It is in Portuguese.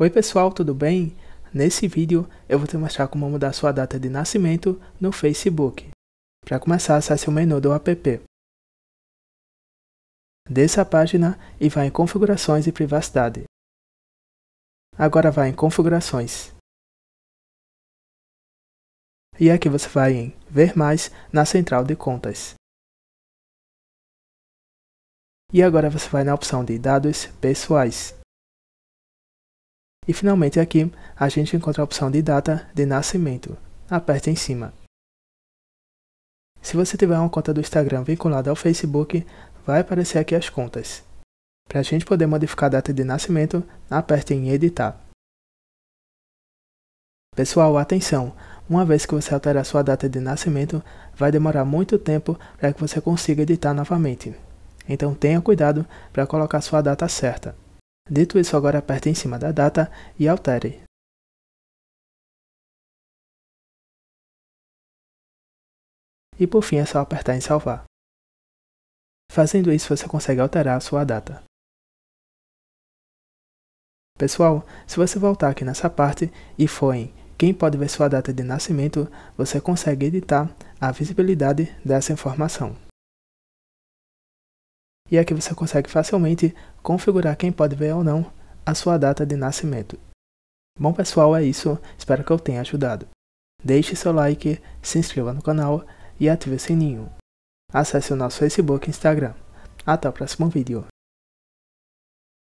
Oi pessoal, tudo bem? Nesse vídeo eu vou te mostrar como mudar sua data de nascimento no Facebook. Para começar, acesse o menu do app. Desça a página e vá em Configurações e Privacidade. Agora vá em Configurações. E aqui você vai em Ver Mais na Central de Contas. E agora você vai na opção de Dados Pessoais. E finalmente aqui a gente encontra a opção de data de nascimento. Aperta em cima. Se você tiver uma conta do Instagram vinculada ao Facebook, vai aparecer aqui as contas. Para a gente poder modificar a data de nascimento, aperte em editar. Pessoal, atenção! Uma vez que você alterar sua data de nascimento, vai demorar muito tempo para que você consiga editar novamente. Então tenha cuidado para colocar sua data certa. Dito isso, agora aperte em cima da data e altere. E por fim é só apertar em salvar. Fazendo isso, você consegue alterar a sua data. Pessoal, se você voltar aqui nessa parte e for em Quem pode ver sua data de nascimento, você consegue editar a visibilidade dessa informação e aqui é você consegue facilmente configurar quem pode ver ou não a sua data de nascimento. Bom pessoal, é isso, espero que eu tenha ajudado. Deixe seu like, se inscreva no canal e ative o sininho. Acesse o nosso Facebook e Instagram. Até o próximo vídeo.